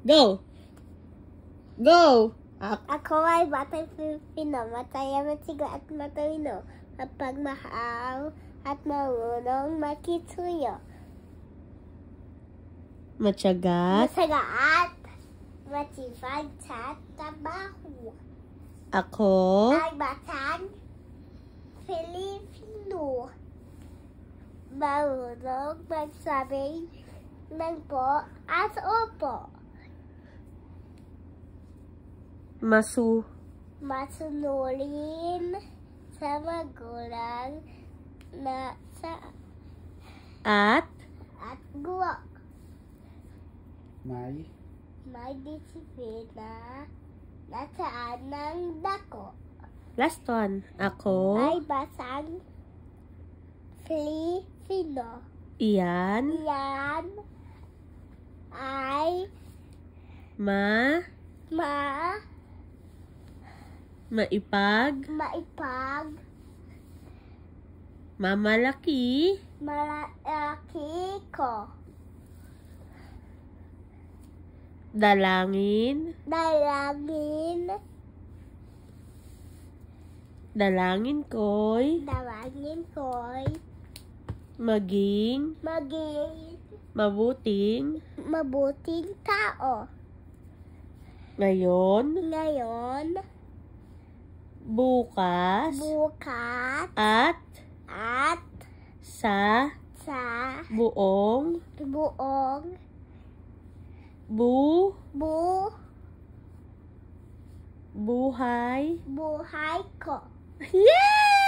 Go! Go! Up. Ako ay batang Pilipino, masayaman siguro at matalino, mapagmahal at marunong makituyo. Matyagat? Matyaga at matibag sa trabaho. Ako? Ay batang Pilipino. Marunong magsabing ng po at opo masu masunurin sa magulang na sa at at guwa may may disiplina na saan ng dako last one ako ay basang Filipino iyan iyan ay ma ma Maipag. Maipag. Mamalaki. Malaki ko. Dalangin. Dalangin. Dalangin ko'y. Dalangin ko'y. Maging. Maging. Mabuting. Mabuting tao. Ngayon. Ngayon bukas, bukas, at, at, sa, sa, buong, buong, bu, bu, buhay, buhay ko. yeah